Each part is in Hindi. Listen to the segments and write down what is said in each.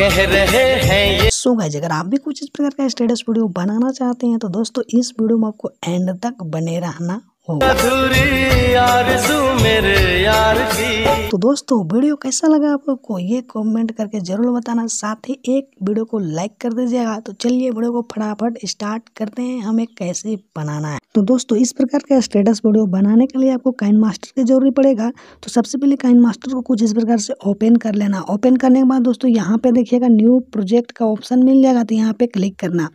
कह रहे हैं ये सो गाइज अगर आप भी कुछ इस प्रकार का स्टेटस वीडियो बनाना चाहते हैं तो दोस्तों इस वीडियो में आपको एंड तक बने रहना होगा तो दोस्तों वीडियो कैसा लगा आप लोग को ये कमेंट करके जरूर बताना साथ ही एक वीडियो को लाइक कर दीजिएगा तो चलिए वीडियो को फटाफट स्टार्ट करते हैं हमें कैसे बनाना है तो दोस्तों इस प्रकार का स्टेटस वीडियो बनाने के लिए आपको काइन मास्टर की जरूरी पड़ेगा तो सबसे पहले काइन मास्टर को कुछ इस प्रकार से ओपन कर लेना ओपन करने के बाद दोस्तों यहाँ पे देखिएगा न्यू प्रोजेक्ट का ऑप्शन मिल जाएगा तो यहाँ पे क्लिक करना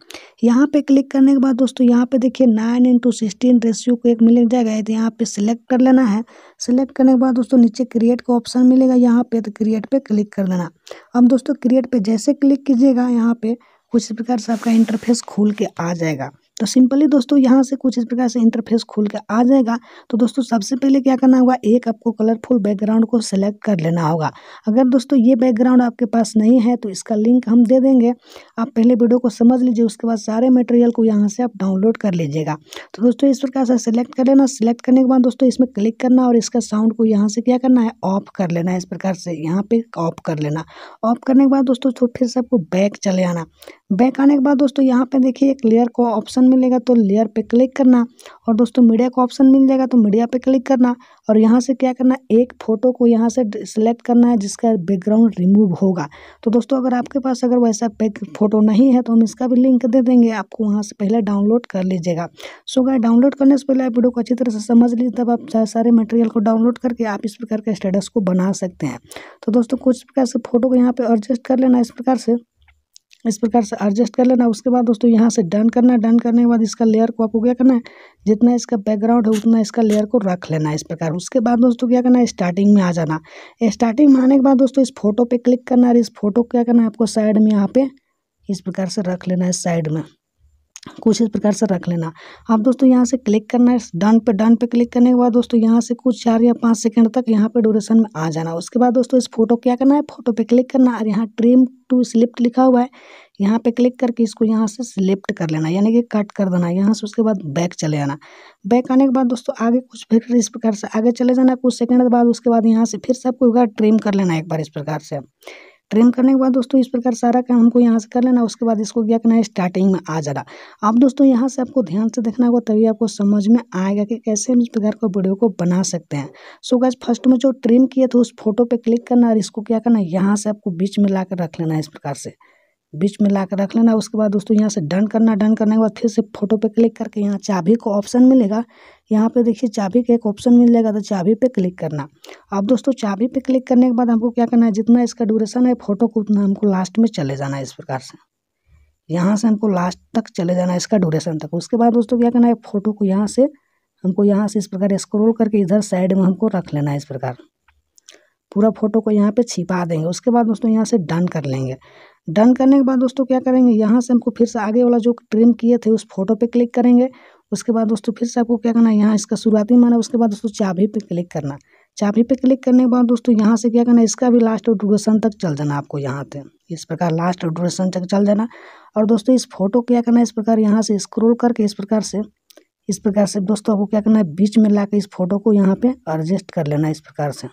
यहाँ पे क्लिक करने के बाद दोस्तों यहाँ पे देखिए नाइन इंटू सिक्सटीन रेशियो को एक मिल जाएगा तो यहाँ पे सिलेक्ट कर लेना है सिलेक्ट करने के बाद दोस्तों नीचे क्रिएट का ऑप्शन मिलेगा यहाँ पे तो क्रिएट पे क्लिक कर देना अब दोस्तों क्रिएट पे जैसे क्लिक कीजिएगा यहाँ पे कुछ प्रकार से आपका इंटरफेस खोल के आ जाएगा तो सिंपली दोस्तों यहाँ से कुछ इस प्रकार से इंटरफेस खुल के आ जाएगा तो दोस्तों सबसे पहले क्या करना होगा एक आपको कलरफुल बैकग्राउंड को सेलेक्ट कर लेना होगा अगर दोस्तों ये बैकग्राउंड आपके पास नहीं है तो इसका लिंक हम दे देंगे आप पहले वीडियो को समझ लीजिए उसके बाद सारे मटेरियल को यहाँ से आप डाउनलोड कर लीजिएगा तो दोस्तों इस प्रकार से सिलेक्ट कर लेना सिलेक्ट करने के बाद दोस्तों इसमें क्लिक करना और इसका साउंड को यहाँ से क्या करना है ऑफ कर लेना है इस प्रकार से यहाँ पे ऑफ कर लेना ऑफ करने के बाद दोस्तों फिर से आपको बैक चले आना बैक आने के बाद दोस्तों यहाँ पे देखिए एक लेयर को ऑप्शन मिलेगा तो लेयर पे क्लिक करना और दोस्तों मीडिया का ऑप्शन मिल जाएगा तो मीडिया पे क्लिक करना और यहाँ से क्या करना एक फ़ोटो को यहाँ से सिलेक्ट करना है जिसका बैकग्राउंड रिमूव होगा तो दोस्तों अगर आपके पास अगर वैसा पैक फोटो नहीं है तो हम इसका भी लिंक दे देंगे आपको वहाँ से पहले डाउनलोड कर लीजिएगा सो अगर डाउनलोड करने से पहले आप वीडियो को अच्छी तरह से समझ लीजिए तब आप सारे मटेरियल को डाउनलोड करके आप इस प्रकार के स्टेटस को बना सकते हैं तो दोस्तों कुछ प्रकार से फ़ोटो को यहाँ पर एडजस्ट कर लेना इस प्रकार से इस प्रकार से एडजस्ट कर लेना उसके बाद दोस्तों यहाँ से डन करना है डन करने के बाद इसका लेयर को आपको क्या करना है जितना इसका बैकग्राउंड है उतना इसका लेयर को रख लेना है इस प्रकार उसके बाद दोस्तों क्या करना है स्टार्टिंग में आ जाना स्टार्टिंग में आने के बाद दोस्तों इस फोटो पे क्लिक करना है और इस फोटो को क्या करना है आपको साइड में यहाँ पे इस प्रकार से रख लेना है साइड में कुछ इस प्रकार से रख लेना अब दोस्तों यहाँ से क्लिक करना है डन पे डन पे क्लिक करने के बाद दोस्तों यहाँ से कुछ चार या पाँच सेकंड तक यहाँ पे ड्यूरेशन में आ जाना उसके बाद दोस्तों इस फोटो क्या करना है फोटो पे क्लिक करना और यहाँ ट्रिम टू स्लिप्ट लिखा हुआ है यहाँ पे क्लिक करके इसको यहाँ से सिलेक्ट कर लेना यानी कि कट कर देना यहाँ से उसके बाद बैक चले आना बैक आने के बाद दोस्तों आगे कुछ फिर इस प्रकार से आगे चले जाना कुछ सेकंड के बाद उसके बाद यहाँ से फिर सबको ट्रिम कर लेना एक बार इस प्रकार से ट्रिम करने के बाद दोस्तों इस प्रकार सारा काम हमको यहाँ से कर लेना उसके बाद इसको क्या करना है स्टार्टिंग में आ जाना अब दोस्तों यहाँ से आपको ध्यान से देखना होगा तभी आपको समझ में आएगा कि कैसे हम इस प्रकार का वीडियो को बना सकते हैं सो गैस फर्स्ट में जो ट्रिम किए थे उस फोटो पर क्लिक करना और इसको क्या करना है यहाँ से आपको बीच में ला रख लेना है इस प्रकार से बीच में कर रख लेना उसके बाद दोस्तों यहाँ से डन करना डन करने के बाद फिर से फोटो पे क्लिक करके यहाँ चाबी को ऑप्शन मिलेगा यहाँ पे देखिए चाबी का एक ऑप्शन मिल जाएगा तो चाबी पे क्लिक करना अब दोस्तों चाबी पे क्लिक करने के बाद हमको क्या करना है जितना इसका ड्यूरेशन है फोटो को उतना हमको लास्ट में चले जाना है इस प्रकार से यहाँ से हमको लास्ट तक चले जाना है इसका ड्यूरेशन तक उसके बाद दोस्तों क्या करना है फोटो को यहाँ से हमको यहाँ से इस प्रकार स्क्रोल करके इधर साइड में हमको रख लेना है इस प्रकार पूरा फोटो को यहाँ पे छिपा देंगे उसके बाद दोस्तों यहाँ से डन कर लेंगे डन करने के बाद दोस्तों क्या करेंगे यहाँ से हमको फिर से आगे वाला जो ट्रिम किए थे उस फोटो पे क्लिक करेंगे उसके बाद दोस्तों फिर से आपको क्या करना है यहाँ इसका शुरुआती माना उसके बाद दोस्तों चाभी पे क्लिक करना चाभी पे क्लिक करने के बाद दोस्तों यहाँ से क्या करना है इसका भी लास्ट और ड्यूरेशन तक चल जाना आपको यहाँ पे इस प्रकार लास्ट और ड्यूरेशन तक चल जाना और दोस्तों इस फोटो क्या करना है इस प्रकार यहाँ से स्क्रोल करके इस प्रकार से इस प्रकार से दोस्तों आपको क्या करना है बीच में ला इस फोटो को यहाँ पर एडजस्ट कर लेना इस प्रकार से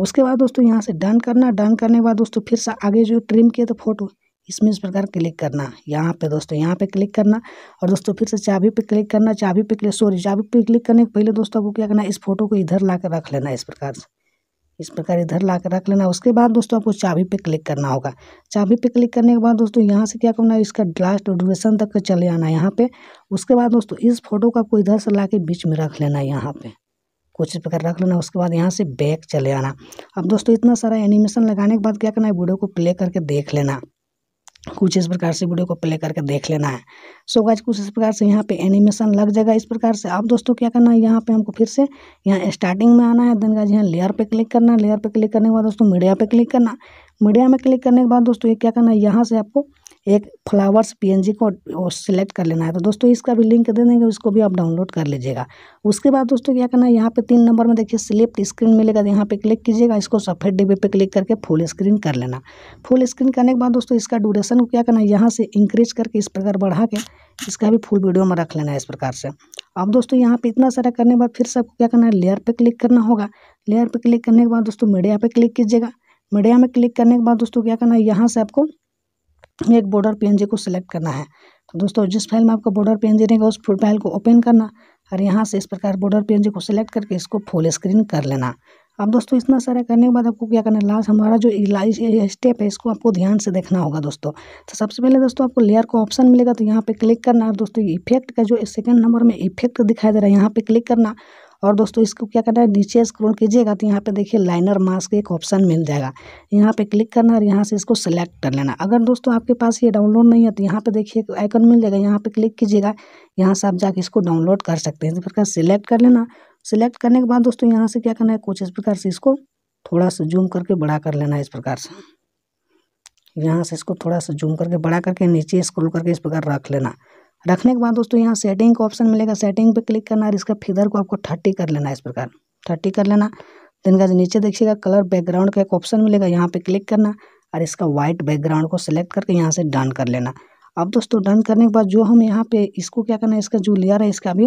उसके बाद दोस्तों यहाँ से डन करना डन करने के बाद दोस्तों फिर से आगे जो ट्रिम किए थे फोटो इसमें इस प्रकार क्लिक करना यहाँ पे दोस्तों यहाँ पे क्लिक करना और दोस्तों फिर से चाबी पे क्लिक करना चाबी पे क्लिक सॉरी चाबी पे क्लिक करने के पहले दोस्तों आपको क्या करना इस फोटो को इधर ला कर रख लेना इस प्रकार से इस प्रकार इधर ला कर रख लेना उसके बाद दोस्तों आपको चाबी पे क्लिक करना होगा चाबी पे क्लिक करने के बाद दोस्तों यहाँ से क्या करना है इसका लास्ट ड्यूरेशन तक चले आना यहाँ पे उसके बाद दोस्तों इस फोटो को आपको इधर से ला के बीच में रख लेना यहाँ पर कुछ प्रकार रख लेना उसके बाद यहाँ से बैक चले आना अब दोस्तों इतना सारा एनिमेशन लगाने के बाद क्या करना है वीडियो को प्ले करके देख लेना कुछ इस प्रकार से वीडियो को प्ले करके देख लेना है सो so गाइज कुछ इस प्रकार से यहाँ पे एनिमेशन लग जाएगा इस प्रकार से अब दोस्तों क्या करना है यहाँ पे हमको फिर से यहाँ स्टार्टिंग में आना है देन गाइज यहाँ लेयर पे क्लिक करना है लेयर पे क्लिक करने के बाद दोस्तों मीडिया पे क्लिक करना मीडिया में क्लिक करने के बाद दोस्तों ये क्या करना है यहाँ से आपको एक फ्लावर्स पीएनजी को सिलेक्ट कर लेना है तो दोस्तों इसका भी लिंक दे देंगे उसको भी आप डाउनलोड कर लीजिएगा उसके बाद दोस्तों क्या करना है यहाँ पे तीन नंबर में देखिए स्लिप्ट स्क्रीन मिलेगा तो यहाँ पे क्लिक कीजिएगा इसको सफ़ेद डिब्बे पे क्लिक करके फुल स्क्रीन कर लेना फुल स्क्रीन करने के बाद दोस्तों इसका ड्यूरेशन को क्या करना है यहाँ से इंक्रीज करके इस प्रकार बढ़ा के इसका भी फुल वीडियो में रख लेना है इस प्रकार से अब दोस्तों यहाँ पे इतना सारा करने के बाद फिर सबको क्या करना है लेयर पर क्लिक करना होगा लेयर पर क्लिक करने के बाद दोस्तों मीडिया पर क्लिक कीजिएगा मीडिया में क्लिक करने के बाद दोस्तों क्या करना है यहाँ से आपको एक बॉर्डर पी को सिलेक्ट करना है तो दोस्तों जिस फाइल में आपका बॉर्डर पी रहेगा उस फाइल को ओपन करना और यहाँ से इस प्रकार बॉर्डर पी को सिलेक्ट करके इसको फुल स्क्रीन कर लेना अब दोस्तों इतना सारा करने के बाद आपको क्या करना है लास्ट हमारा जो स्टेप है इसको आपको ध्यान से देखना होगा दोस्तों तो सबसे पहले दोस्तों आपको लेयर का ऑप्शन मिलेगा तो यहाँ पे क्लिक करना है दोस्तों इफेक्ट का जो सेकंड नंबर में इफेक्ट दिखाई दे रहा है यहाँ पे क्लिक करना और दोस्तों इसको क्या करना है नीचे स्क्रॉल कीजिएगा तो यहाँ पे देखिए लाइनर मास्क एक ऑप्शन मिल जाएगा यहाँ पे क्लिक करना और यहाँ से इसको सेलेक्ट कर लेना अगर दोस्तों आपके पास ये डाउनलोड नहीं है तो यहाँ पे देखिए आइकन मिल जाएगा यहाँ पे क्लिक कीजिएगा यहाँ से आप जाके इसको डाउनलोड कर सकते हैं इस प्रकार सेलेक्ट कर लेना सेलेक्ट करने के बाद दोस्तों यहाँ से क्या करना है कुछ इस प्रकार से इसको थोड़ा सा जूम करके बड़ा कर लेना इस प्रकार से यहाँ से इसको थोड़ा सा जूम करके बड़ा करके नीचे स्क्रोल करके इस प्रकार रख लेना रखने के बाद दोस्तों यहाँ सेटिंग का ऑप्शन मिलेगा सेटिंग पे क्लिक करना और इसका फिगर को आपको थर्टी कर लेना इस प्रकार थर्टी कर लेना दिन का नीचे देखिएगा कलर बैकग्राउंड का एक ऑप्शन मिलेगा यहाँ पे क्लिक करना और इसका वाइट बैकग्राउंड को सिलेक्ट करके यहाँ से डन कर लेना अब दोस्तों डन करने के बाद जो हम यहाँ पे इसको क्या करना है इसका जो लेयर है इसका भी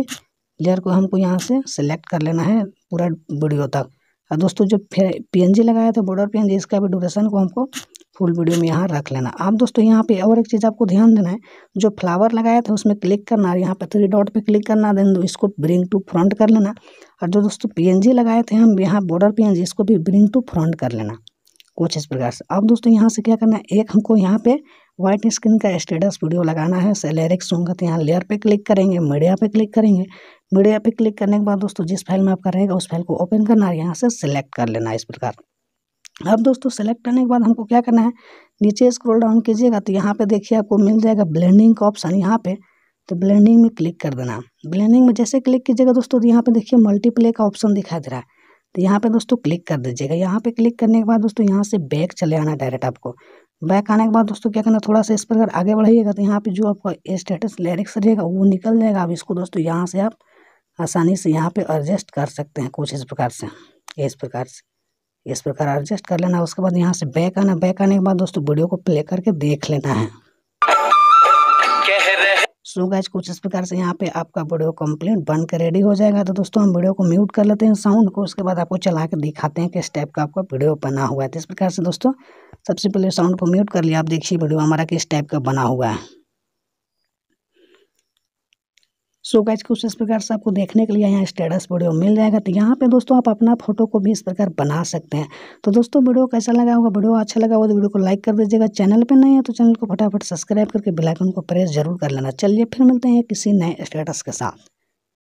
लेयर को हमको यहाँ से सिलेक्ट कर लेना है पूरा वीडियो तक और दोस्तों जो पी लगाया था बॉर्डर पी इसका भी डोरेशन को हमको फुल वीडियो में यहाँ रख लेना आप दोस्तों यहाँ पे और एक चीज़ आपको ध्यान देना है जो फ्लावर लगाया था उसमें क्लिक करना और यहाँ पे थ्री डॉट पे क्लिक करना देन इसको ब्रिंग टू फ्रंट कर लेना और जो दोस्तों पीएनजी लगाए थे हम यहाँ बॉर्डर पीएनजी इसको भी ब्रिंग टू फ्रंट कर लेना कुछ इस प्रकार से अब दोस्तों यहाँ से क्या करना है एक हमको यहाँ पे व्हाइट स्क्रीन का स्टेटस वीडियो लगाना है सेलेरिक्स होंगे तो यहाँ लेयर पर क्लिक करेंगे मीडिया पे क्लिक करेंगे मीडिया पे क्लिक करने के बाद दोस्तों जिस फाइल में आपका रहेगा उस फाइल को ओपन करना है यहाँ से सिलेक्ट कर लेना इस प्रकार अब दोस्तों सेलेक्ट करने के बाद हमको क्या करना है नीचे स्क्रॉल डाउन कीजिएगा तो यहाँ पे देखिए आपको मिल जाएगा ब्लेंडिंग का ऑप्शन यहाँ पे तो ब्लेंडिंग में क्लिक कर देना ब्लेंडिंग में जैसे क्लिक कीजिएगा दोस्तों तो यहाँ पे देखिए मल्टीप्ले का ऑप्शन दिखाई दे रहा है तो यहाँ पे दोस्तों क्लिक कर दीजिएगा यहाँ पे क्लिक करने के बाद दोस्तों यहाँ से बैक चले आना डायरेक्ट आपको बैक आने के बाद दोस्तों क्या करना थोड़ा सा इस पर अगर आगे बढ़िएगा तो यहाँ पर जो आपका स्टेटस लिरिक्स रहेगा वो निकल जाएगा अब इसको दोस्तों यहाँ से आप आसानी से यहाँ पर एडजस्ट कर सकते हैं कुछ इस प्रकार से इस प्रकार से इस प्रकार एडजस्ट कर लेना उसके बाद यहाँ से बैक आना बैक आने के बाद दोस्तों वीडियो को प्ले करके देख लेना है सो so गैज कुछ इस प्रकार से यहाँ पे आपका वीडियो कंप्लीट बन के रेडी हो जाएगा तो दोस्तों हम वीडियो को म्यूट कर लेते हैं साउंड को उसके बाद आपको चला के दिखाते हैं किस टाइप का आपका वीडियो बना हुआ है तो इस प्रकार से दोस्तों सबसे पहले साउंड को म्यूट कर लिया आप देखिए वीडियो हमारा किस टाइप का बना हुआ है सो गैच कुछ इस प्रकार से आपको देखने के लिए यहाँ स्टेटस वीडियो मिल जाएगा तो यहाँ पे दोस्तों आप अपना फोटो को भी इस प्रकार बना सकते हैं तो दोस्तों वीडियो कैसा लगा होगा वीडियो अच्छा लगा होगा तो वीडियो को लाइक कर दीजिएगा चैनल पर नहीं है तो चैनल को फटाफट सब्सक्राइब करके बेलाइकन को प्रेस जरूर कर लेना चलिए फिर मिलते हैं किसी नए स्टेटस के साथ